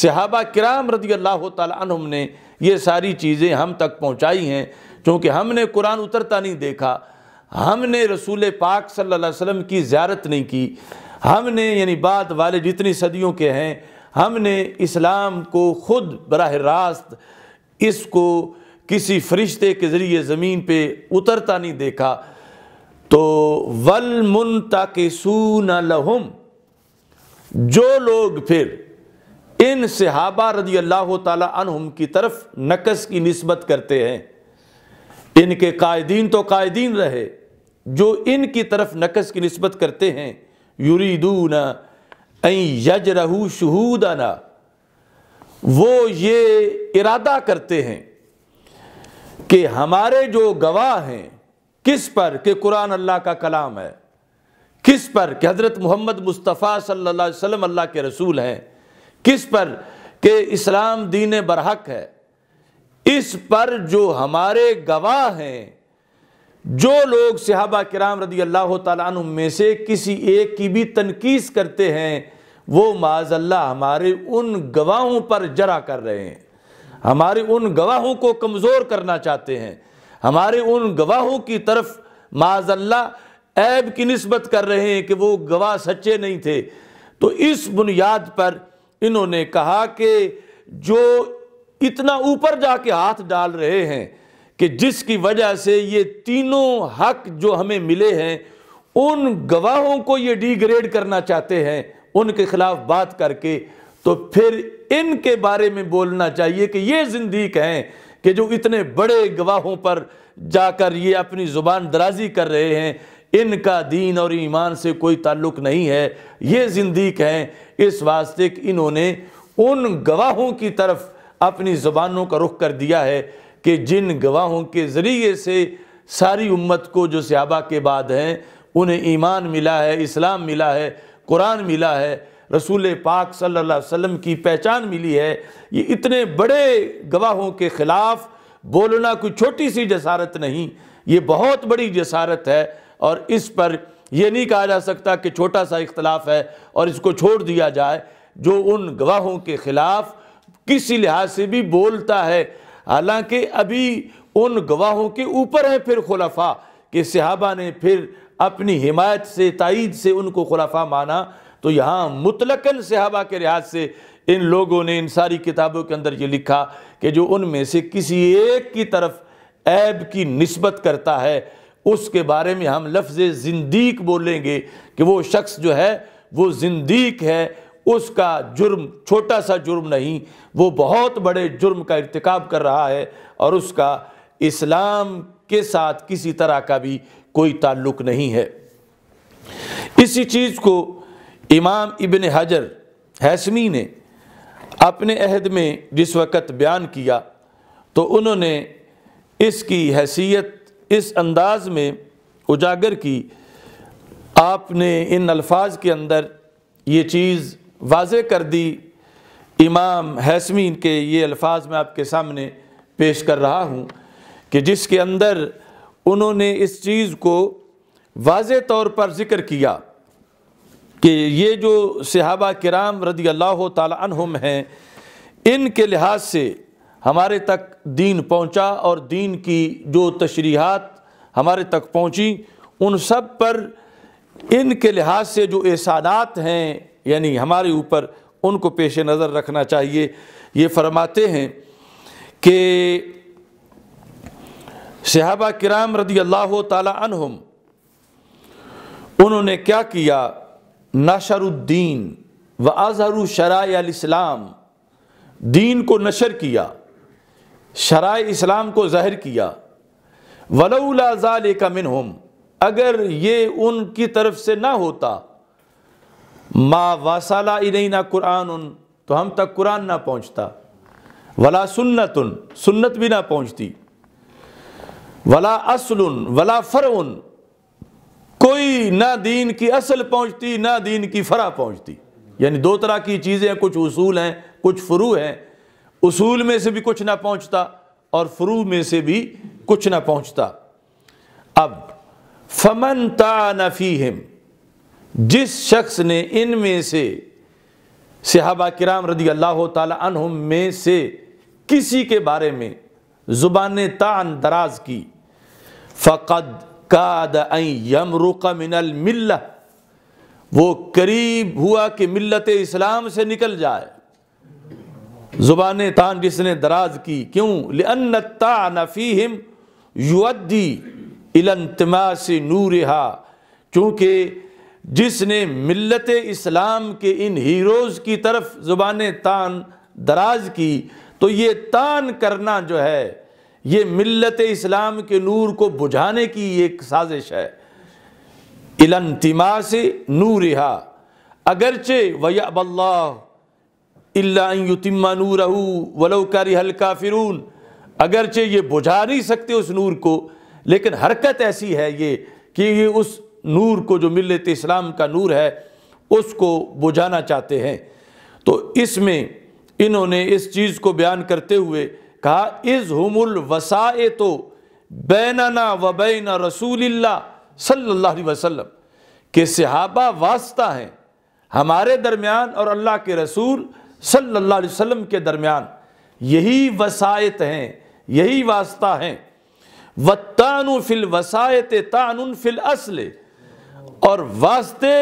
सहाबा किराम रदी अल्लाह तुम ने ये सारी चीज़ें हम तक पहुँचाई हैं क्योंकि हमने कुरान उतरता नहीं देखा हमने रसूल पाक सल्लल्लाहु अलैहि वसल्लम की ज्यारत नहीं की हमने यानी बात वाले जितनी सदियों के हैं हमने इस्लाम को ख़ुद बरह रास्त इसको किसी फरिश्ते के ज़रिए ज़मीन पे उतरता नहीं देखा तो वल मुन ताकसून लहुम जो लोग फिर इन सहाबा रजी अल्लाह तुम की तरफ नकस की नस्बत करते हैं इनके कायदीन तो कायदीन रहे जो इनकी तरफ नकस की नस्बत करते हैं यूरीदूना यज रहू शहूदाना वो ये इरादा करते हैं कि हमारे जो गवाह हैं किस पर कि कुरान अल्लाह का कलाम है किस पर कि हज़रत मोहम्मद मुस्तफ़ा सल्लल्लाहु अलैहि वसल्लम अल्लाह के रसूल हैं किस पर कि इस्लाम दीन बरहक है इस पर जो हमारे गवाह हैं जो लोग सहाबा कराम रदी अल्लाह तुम में से किसी एक की भी तनकीस करते हैं वो माजल्ला हमारे उन गवाहों पर जरा कर रहे हैं हमारे उन गवाहों को कमज़ोर करना चाहते हैं हमारे उन गवाहों की तरफ माजल्ला ऐब की नस्बत कर रहे हैं कि वो गवाह सच्चे नहीं थे तो इस बुनियाद पर इन्होंने कहा कि जो इतना ऊपर जाके हाथ डाल रहे हैं कि जिसकी वजह से ये तीनों हक जो हमें मिले हैं उन गवाहों को ये डिग्रेड करना चाहते हैं उनके खिलाफ बात करके तो फिर इनके बारे में बोलना चाहिए कि ये जिंदीक हैं कि जो इतने बड़े गवाहों पर जाकर ये अपनी ज़ुबान दराजी कर रहे हैं इनका दीन और ईमान से कोई ताल्लुक़ नहीं है ये जिंदीक हैं इस वास्ते कि इन्होंने उन गवाहों की तरफ अपनी ज़ुबानों का रुख कर दिया है कि जिन गवाहों के ज़रिए से सारी उम्मत को जो सहाबा के बाद हैं उन्हें ईमान मिला है इस्लाम मिला है कुरान मिला है रसूल पाक सल्लल्लाहु अलैहि वसल्लम की पहचान मिली है ये इतने बड़े गवाहों के ख़िलाफ़ बोलना कोई छोटी सी जसारत नहीं ये बहुत बड़ी जसारत है और इस पर यह नहीं कहा जा सकता कि छोटा सा इख्तलाफ है और इसको छोड़ दिया जाए जो उन गवाहों के ख़िलाफ़ किसी लिहाज से भी बोलता है हालांकि अभी उन गवाहों के ऊपर है फिर खुलाफा कि सहाबा ने फिर अपनी हिमायत से तइद से उनको खुलाफा माना तो यहाँ मुतलकन सहाबा के लिहाज से इन लोगों ने इन सारी किताबों के अंदर ये लिखा कि जो उनमें से किसी एक की तरफ ऐब की नस्बत करता है उसके बारे में हम लफ्ज़ जिंदीक बोलेंगे कि वो शख्स जो है वो जिंदीक है उसका जुर्म छोटा सा जुर्म नहीं वो बहुत बड़े जुर्म का इरतकब कर रहा है और उसका इस्लाम के साथ किसी तरह का भी कोई ताल्लुक नहीं है इसी चीज़ को इमाम इबन हजर हैसमी ने अपने अहद में जिस वक़्त बयान किया तो उन्होंने इसकी हैसियत इस अंदाज़ में उजागर की आपने इन अल्फाज के अंदर ये चीज़ वाज कर दी इमाम हैसमी के ये अल्फाज मैं आपके सामने पेश कर रहा हूँ कि जिसके अंदर उन्होंने इस चीज़ को वाज तौर पर ज़िक्र किया कि ये जो सहाबा कराम रदी अल्लाह तुम हैं इन के लिहाज से हमारे तक दीन पहुँचा और दीन की जो तशरीहत हमारे तक पहुँची उन सब पर इन के लिहाज से जो एहसानात हैं यानी हमारे ऊपर उनको पेश नज़र रखना चाहिए ये फरमाते हैं कि सहाबा कराम रदी अल्लाह तुम उन्होंने क्या किया नशरुद्दीन व अजहर इस्लाम दीन को नशर किया शरा इस्लाम को ज़हर किया वलौलाजाल का मिन अगर ये उनकी तरफ से ना होता मा वासाला इना कुरान तो हम तक कुरान ना पहुँचता वला उन सुन्नत भी ना पहुँचती वला उन वला फ़रउन कोई ना दीन की असल पहुँचती ना दीन की फरा पहुँचती यानी दो तरह की चीज़ें हैं कुछ उसूल हैं कुछ फ्रू हैं उसूल में से भी कुछ ना पहुँचता और फ्रू में से भी कुछ ना पहुँचता अब फमन तानफ़ी हिम जिस शख्स ने इनमें से सिहाबा किराम रदी अल्लाह तुम में से किसी के बारे में ज़ुबान तान दराज की फ़कद काद यमरुक मिनल मिल्ल वो करीब हुआ कि मिल्लत इस्लाम से निकल जाए ज़ुबान तान जिसने दराज की क्यों लन तानफ़ीम युद्दी इलतमास रिहा चूँकि जिसने मिलत इस्लाम के इन हीरोज़ की तरफ ज़ुबान तान दराज की तो ये तान करना जो है ये मिलत इस्लाम के नूर को बुझाने की एक साजिश है इलतिमा से रिहा अगरचे वल्लातिमा नूर वलोकारी हल्का फिरून अगरचे ये बुझा नहीं सकते उस नूर को लेकिन हरकत ऐसी है ये कि ये उस नूर को जो मिलत इस्लाम का नूर है उसको बुझाना चाहते हैं तो इसमें इन्होंने इस चीज़ को बयान करते हुए कहा इज़ हमुल वसाए तो बैनना व बैन रसूल सल्ला वसलम के सहाबा वास्ता हैं हमारे दरमियान और अल्लाह के रसूल सल्ला वसम के दरमियान यही वसायत हैं यही वास्ता हैं व तान फिल वसायत तान फिल असल और वास्ते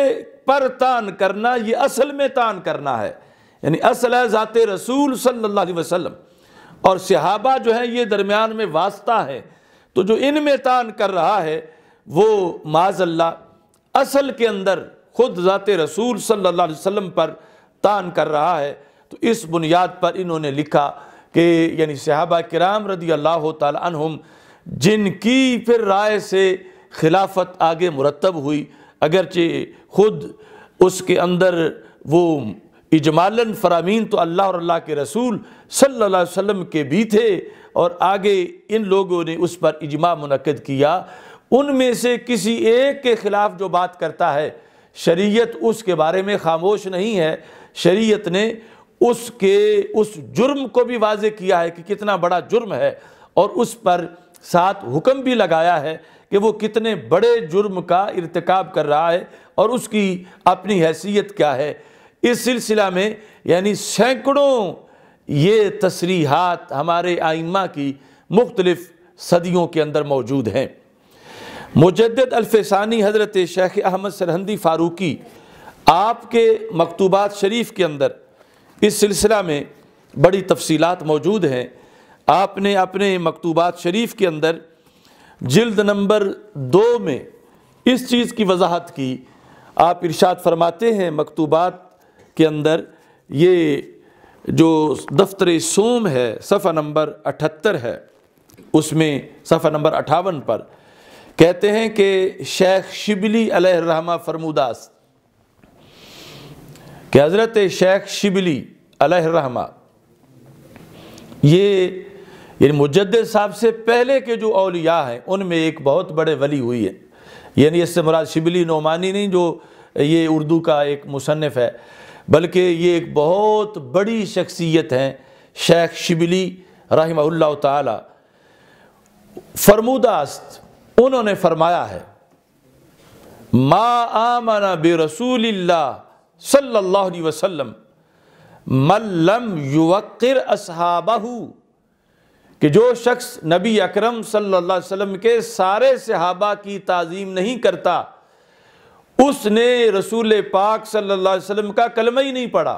पर तान करना ये असल में तान करना है यानी असल ज़ात रसूल सल्ला वसलम और सिहाबा जो है ये दरमियान में वास्ता है तो जो इन में तान कर रहा है वो माजल्ला असल के अंदर ख़ुद ज़ात रसूल सल्ला वसम पर तान कर रहा है तो इस बुनियाद पर इन्होंने लिखा कि यानी सिहाबा कराम रदी अल्लाह तुम जिनकी फिर राय से खिलाफत आगे मुरतब हुई अगरचे ख़ुद उसके अंदर वो इजमालन फरामीन तो अल्लाह और अल्लाह के रसूल सल्ला वसम के भी थे और आगे इन लोगों ने उस पर इजमा मनकद किया उनमें से किसी एक के ख़िलाफ़ जो बात करता है शरीयत उसके बारे में खामोश नहीं है शरीयत ने उसके उस जुर्म को भी वाज किया है कि कितना बड़ा जुर्म है और उस पर साथ हुक्म भी लगाया है कि वो कितने बड़े जुर्म का इरतकब कर रहा है और उसकी अपनी हैसियत क्या है इस सिलसिला में यानी सैकड़ों ये तशरीहत हमारे आइमा की मुख्तलफ़ सदियों के अंदर मौजूद हैं मुजद अल्फानी हज़रत शेख अहमद सरहंदी फ़ारूकी आपके मकतूबात शरीफ के अंदर इस सिलसिला में बड़ी तफसीलात मौजूद हैं आपने अपने मकतूबात शरीफ के अंदर जल्द नंबर दो में इस चीज़ की वजाहत की आप इर्शाद फरमाते हैं मकतूबात के अंदर ये जो दफ्तर सोम है सफ़ा नंबर अठहत्तर है उसमें सफ़ा नंबर अठावन पर कहते हैं कि शेख शिबली अलहमा फरमुदास कि हज़रत शेख शिबली अलहमा ये यानी मुजद साहब से पहले के जो अलिया हैं उनमें एक बहुत बड़े वली हुई है यानी इससे मुराद शिबली नोमानी नहीं जो ये उर्दू का एक मुसनफ़ है बल्कि ये एक बहुत बड़ी शख्सियत हैं शेख शिबली रही ताला उन्होंने फरमाया है मा आमना बे रसूल सल्ला वसलम मल्लम युवकर असहाबहू कि जो शख्स नबी अकरम सल्लल्लाहु अलैहि वसल्लम के सारे सहाबा की ताज़ीम नहीं करता उसने रसूल पाक सल्लल्लाहु अलैहि वसल्लम का कलमा ही नहीं पढ़ा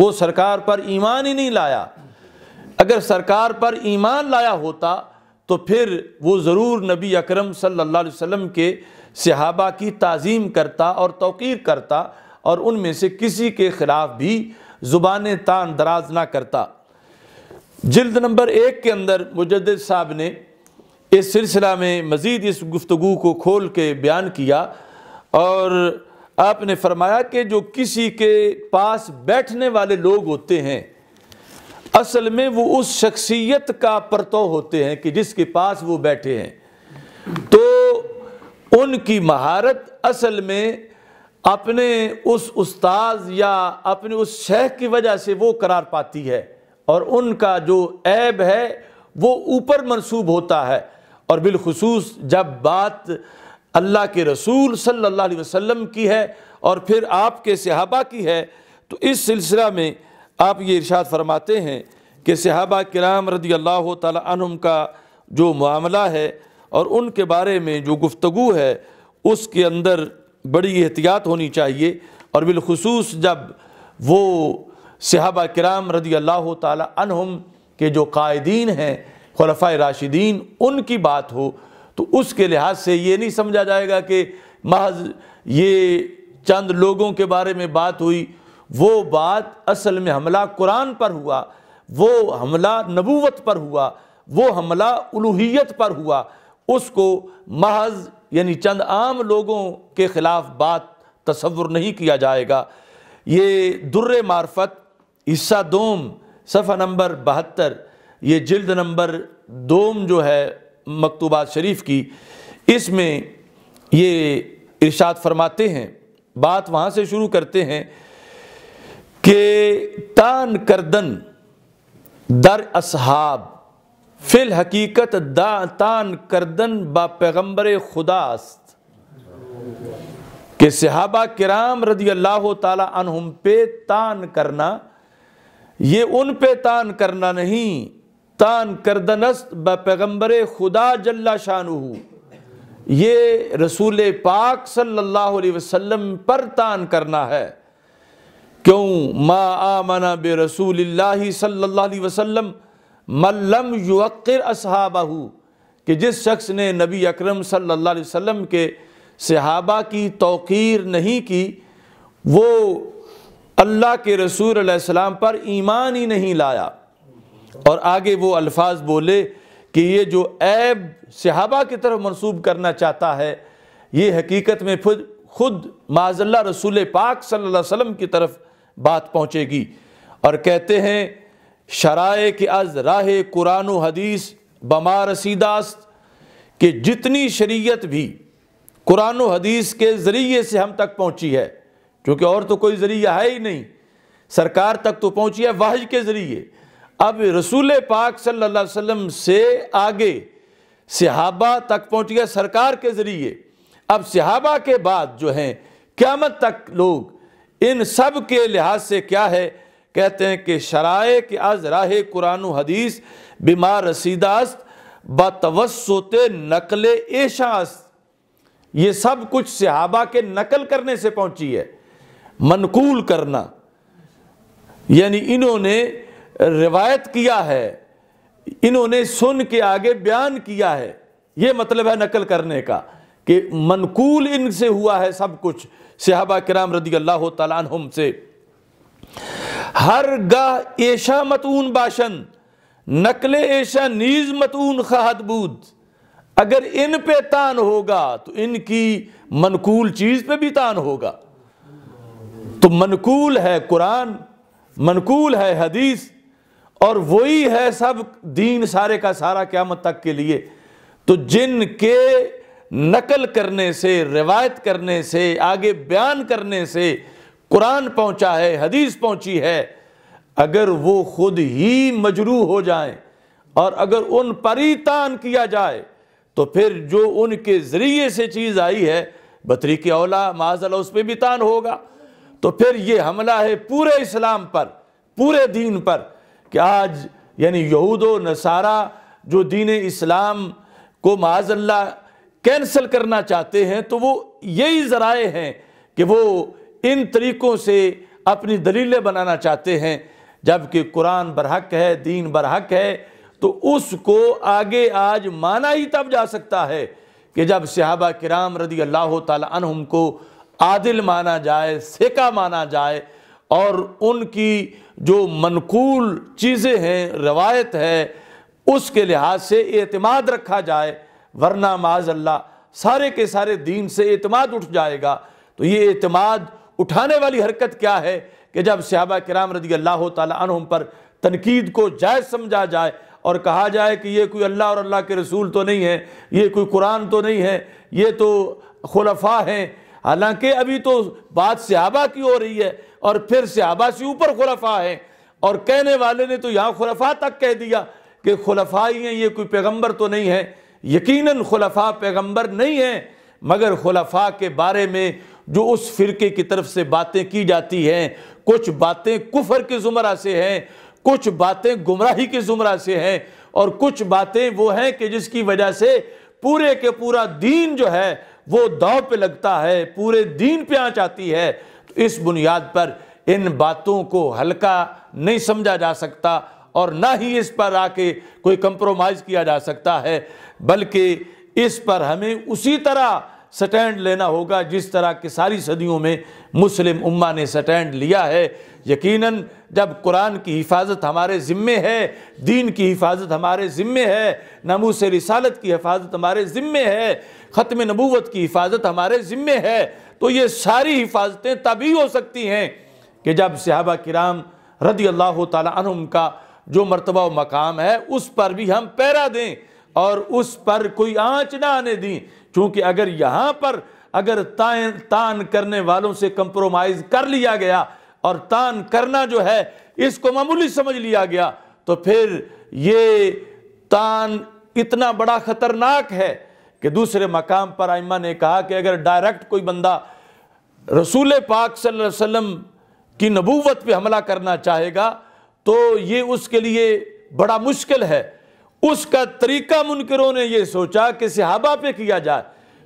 वो सरकार पर ईमान ही नहीं लाया अगर सरकार पर ईमान लाया होता तो फिर वो ज़रूर नबी अकरम सल्लल्लाहु अलैहि वसल्लम के सहाबा की ताज़ीम करता और तोक़ीर करता और उनमें से किसी के ख़िलाफ़ भी ज़ुबान तान दराज ना करता जल्द नंबर एक के अंदर मुजद साहब ने इस सिलसिला में मज़ीद इस गुफ्तु को खोल के बयान किया और आपने फरमाया कि जो किसी के पास बैठने वाले लोग होते हैं असल में वो उस शख्सियत का परतो होते हैं कि जिसके पास वो बैठे हैं तो उनकी महारत असल में अपने उस उस्ताद या अपने उस शह की वजह से वो करार पाती है और उनका जो ऐब है वो ऊपर मंसूब होता है और बिलखसूस जब बात अल्लाह के रसूल सल्लल्लाहु अलैहि वसल्लम की है और फिर आपके सहाबा की है तो इस सिलसिला में आप ये इर्शाद फरमाते हैं कि सहाबा कराम रदी अल्लाह तुम का जो मामला है और उनके बारे में जो गुफ्तु है उसके अंदर बड़ी एहतियात होनी चाहिए और बिलखसूस जब वो सहाबा कराम रदी अल्लाह तुम के जो कायदीन हैं खलफ़ा राशिदीन उनकी बात हो तो उसके लिहाज से ये नहीं समझा जाएगा कि महज ये चंद लोगों के बारे में बात हुई वो बात असल में हमला कुरान पर हुआ वो हमला नबूवत पर हुआ वो हमला उलूहियत पर हुआ उसको महज यानी चंद आम लोगों के ख़िलाफ़ बात तस्वुर नहीं किया जाएगा ये दुर्र मार्फत हिस्सा दोम सफ़ा नंबर बहत्तर ये जल्द नंबर दोम जो है मकतूबा शरीफ की इसमें ये इरशाद फरमाते हैं बात वहाँ से शुरू करते हैं कि तान करदन दर असहाब फिल हकीकत दा तान करदन बा पैगम्बर खुदास्त के सहाबा किराम रदी अल्लाह तम पे तान करना ये उन पे तान करना नहीं तान करदनस्त ब पैगम्बर खुदा जल्ला शाह ये रसूल पाक सल्लल्लाहु अलैहि वसल्लम पर तान करना है क्यों मा आमना बे रसूल अलैहि वसलम मल्लम युक्र असहाबाहू कि जिस शख्स ने नबी अकरम सल्लल्लाहु अलैहि वसल्लम के सहाबा की तौकीर नहीं की वो अल्लाह के रसूल सलाम पर ईमान ही नहीं लाया और आगे वो अल्फाज बोले कि ये जो ऐब सहाबा की तरफ मनसूब करना चाहता है ये हकीकत में खुद खुद माजल्ला रसूल पाक सल्लल्लाहु अलैहि वसल्लम की तरफ बात पहुँचेगी और कहते हैं शराय के अज राह कुरान हदीस बमा रसीदास्त कि जितनी शरीयत भी कुरान हदीस के ज़रिए से हम तक पहुँची है क्योंकि और तो कोई ज़रिया है ही नहीं सरकार तक तो पहुँची है वाहज के ज़रिए अब रसूल पाक सल्ला अलैहि से आगे सिहाबा तक पहुँच गया सरकार के ज़रिए अब सिहाबा के बाद जो हैं क़्यामत तक लोग इन सब के लिहाज से क्या है कहते हैं कि शराय के आज राह कुरान हदीस बीमार रसीदास्त बतवसत नकल एशास्त ये सब कुछ सिहाबा के नकल करने से पहुंची है मनकूल करना यानी इन्होंने रिवायत किया है इन्होंने सुन के आगे बयान किया है ये मतलब है नकल करने का कि मनकूल इनसे हुआ है सब कुछ सिहाबा कराम रदी अल्लाह तलाम से हर गाह ऐशा मतून बाशन नकल ऐशा नीज मतून खहदबूद अगर इन पे तान होगा तो इनकी मनकूल चीज़ पे भी तान होगा तो मनकूल है कुरान मनकूल है हदीस और वही है सब दीन सारे का सारा क्यामत तक के लिए तो जिनके नकल करने से रिवायत करने से आगे बयान करने से कुरान पहुंचा है हदीस पहुंची है अगर वो खुद ही मजरू हो जाएं और अगर उन पर ही तान किया जाए तो फिर जो उनके ज़रिए से चीज़ आई है बतरी के औला माजला उस पर भी तान होगा तो फिर ये हमला है पूरे इस्लाम पर पूरे दीन पर कि आज यानी यहूद नसारा जो दीन इस्लाम को माजल्ला कैंसिल करना चाहते हैं तो वो यही ज़राए हैं कि वो इन तरीक़ों से अपनी दलीलें बनाना चाहते हैं जबकि कुरान बरहक है दीन बरहक है तो उसको आगे आज माना ही तब जा सकता है कि जब सहाबा किराम रदी अल्लाह तुम को आदिल माना जाए सेका माना जाए और उनकी जो मनकूल चीज़ें हैं रवायत है उसके लिहाज से अतमाद रखा जाए वरना माज़ अल्लाह सारे के सारे दीन से अतमाद उठ जाएगा तो ये अतमाद उठाने वाली हरकत क्या है कि जब सहाबा कराम रदी अल्लाह तुम पर तनकीद को जायज़ समझा जाए और कहा जाए कि ये कोई अल्लाह और अल्लाह के रसूल तो नहीं है ये कोई कुरान तो नहीं है ये तो खलफ़ा हैं हालांकि अभी तो बात सहाबा की हो रही है और फिर से आबासी ऊपर खुलफा है और कहने वाले ने तो यहाँ खुलफा तक कह दिया कि खुलफा ही है ये कोई पैगंबर तो नहीं है यकीनन खुलफा पैगंबर नहीं है मगर खुलफा के बारे में जो उस फ़िरके की तरफ से बातें की जाती हैं कुछ बातें कुफर के ज़ुमरा से हैं कुछ बातें गुमराही के ज़ुमरा से हैं और कुछ बातें वो हैं कि जिसकी वजह से पूरे के पूरा दीन जो है वो दाव पे लगता है पूरे दीन पे आँच आती है इस बुनियाद पर इन बातों को हल्का नहीं समझा जा सकता और ना ही इस पर आके कोई कंप्रोमाइज़ किया जा सकता है बल्कि इस पर हमें उसी तरह स्टैंड लेना होगा जिस तरह की सारी सदियों में मुस्लिम उम्मा ने स्टैंड लिया है यकीनन जब कुरान की हिफाजत हमारे ज़िम्मे है दीन की हिफाजत हमारे ज़िम्मे है से रिसालत की हिफाजत हमारे ज़िम्मे है ख़त्म नबूवत की हिफाजत हमारे ज़िम्मे है तो ये सारी हिफाजतें तभी हो सकती हैं कि जब सिहाबा किराम रदी अल्लाह तुम का जो मरतबा मकाम है उस पर भी हम पैरा दें और उस पर कोई आँच ना आने दें क्योंकि अगर यहाँ पर अगर तान तान करने वालों से कंप्रोमाइज़ कर लिया गया और तान करना जो है इसको मामूली समझ लिया गया तो फिर ये तान इतना बड़ा ख़तरनाक है कि दूसरे मकाम पर आइमा ने कहा कि अगर डायरेक्ट कोई बंदा रसूल पाक सल्लल्लाहु अलैहि वसल्लम की नबूवत पे हमला करना चाहेगा तो ये उसके लिए बड़ा मुश्किल है उसका तरीका मुनकरों ने यह सोचा कि सिहाबा पे किया जाए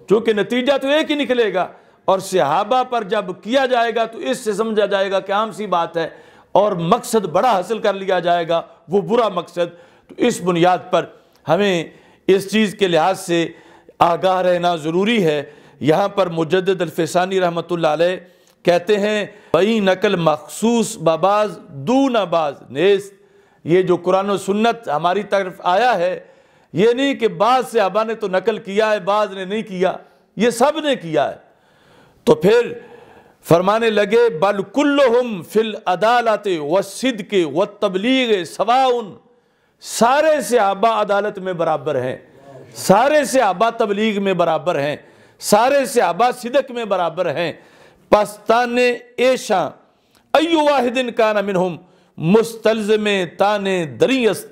चूँकि नतीजा तो एक ही निकलेगा और सिहाबा पर जब किया जाएगा तो इससे समझा जाएगा कि आम सी बात है और मकसद बड़ा हासिल कर लिया जाएगा वो बुरा मकसद तो इस बुनियाद पर हमें इस चीज़ के लिहाज से आगाह रहना ज़रूरी है यहाँ पर अलफिसानी रहमत कहते हैं बई नकल मखसूस बबाज दू नबाज ने ये जो कुरान सुन्नत हमारी तरफ आया है ये नहीं कि बाज से आबा ने तो नकल किया है बाज ने नहीं किया ये सब ने किया है तो फिर फरमाने लगे हम फिल अदालत व सिद के व तबलीग सवाउन सारे आबा अदालत में बराबर हैं सारे से आबा तबलीग में बराबर हैं सारे सहाबा सिदक में बराबर हैं पस्तान ऐशा अयो वाहिदिन का नमिन हम मुस्तलजम तान दरियस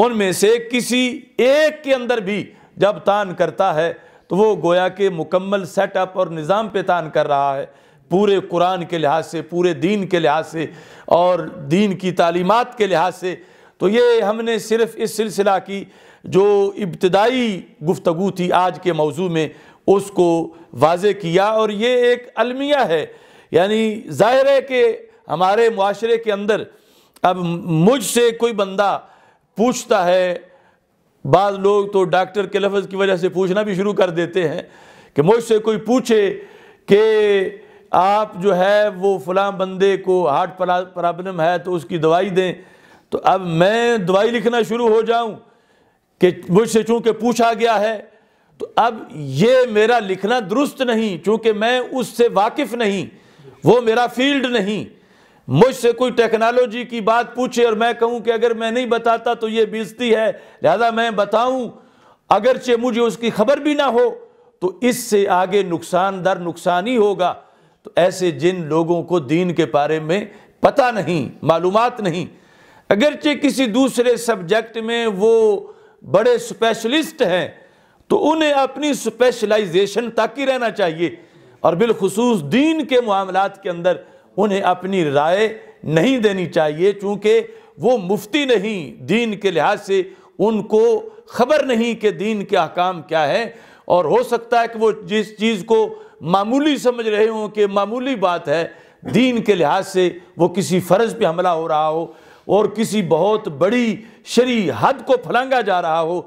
उनमें से किसी एक के अंदर भी जब तान करता है तो वो गोया के मुकम्मल सेटअप और निज़ाम पे तान कर रहा है पूरे कुरान के लिहाज से पूरे दीन के लिहाज से और दीन की तालीमत के लिहाज से तो ये हमने सिर्फ़ इस सिलसिला की जो इब्तदाई गुफ्तु थी आज के मौजू में उसको वाज किया और ये एक अलमिया है यानी जाहिर है कि हमारे माशरे के अंदर अब मुझसे कोई बंदा पूछता है बाद लोग तो डॉक्टर के लफ्ज़ की वजह से पूछना भी शुरू कर देते हैं कि मुझसे कोई पूछे कि आप जो है वो फलां बंदे को हार्ट प्रॉब्लम है तो उसकी दवाई दें तो अब मैं दवाई लिखना शुरू हो जाऊं कि मुझसे चूँकि पूछा गया है तो अब ये मेरा लिखना दुरुस्त नहीं चूँकि मैं उससे वाकिफ़ नहीं वो मेरा फील्ड नहीं मुझसे कोई टेक्नोलॉजी की बात पूछे और मैं कहूँ कि अगर मैं नहीं बताता तो ये बीजती है लिहाजा मैं बताऊँ अगरचे मुझे उसकी खबर भी ना हो तो इससे आगे नुकसान दर नुकसान ही होगा तो ऐसे जिन लोगों को दीन के बारे में पता नहीं मालूम नहीं अगरचे किसी दूसरे सब्जेक्ट में वो बड़े स्पेशलिस्ट हैं तो उन्हें अपनी स्पेशलाइजेशन तक ही रहना चाहिए और बिलखसूस दीन के मामला के अंदर उन्हें अपनी राय नहीं देनी चाहिए चूँकि वो मुफ्ती नहीं दीन के लिहाज से उनको खबर नहीं कि दीन के अहकाम क्या है और हो सकता है कि वो जिस चीज़ को मामूली समझ रहे हों कि मामूली बात है दीन के लिहाज से वो किसी फ़र्ज़ पर हमला हो रहा हो और किसी बहुत बड़ी शरी हद को फलांगा जा रहा हो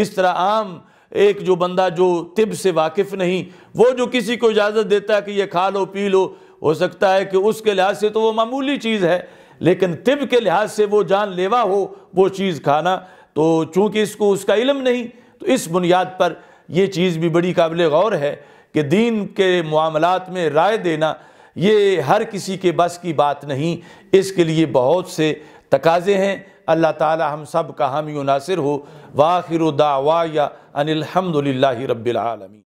जिस तरह आम एक जो बंदा जो तिब से वाकिफ़ नहीं वो जो किसी को इजाज़त देता है कि ये खा लो पी लो हो सकता है कि उसके लिहाज से तो वो मामूली चीज़ है लेकिन तिब के लिहाज से वो जान लेवा हो वो चीज़ खाना तो चूँकि इसको उसका इलम नहीं तो इस बुनियाद पर यह चीज़ भी बड़ी काबिल गौर है कि दीन के मामलत में राय देना ये हर किसी के बस की बात नहीं इसके लिए बहुत से तकाजे हैं अल्लाह ताला हम सब का हम नासिर हो वाखिर दावा या अनिलहमदिल्ला रबालमी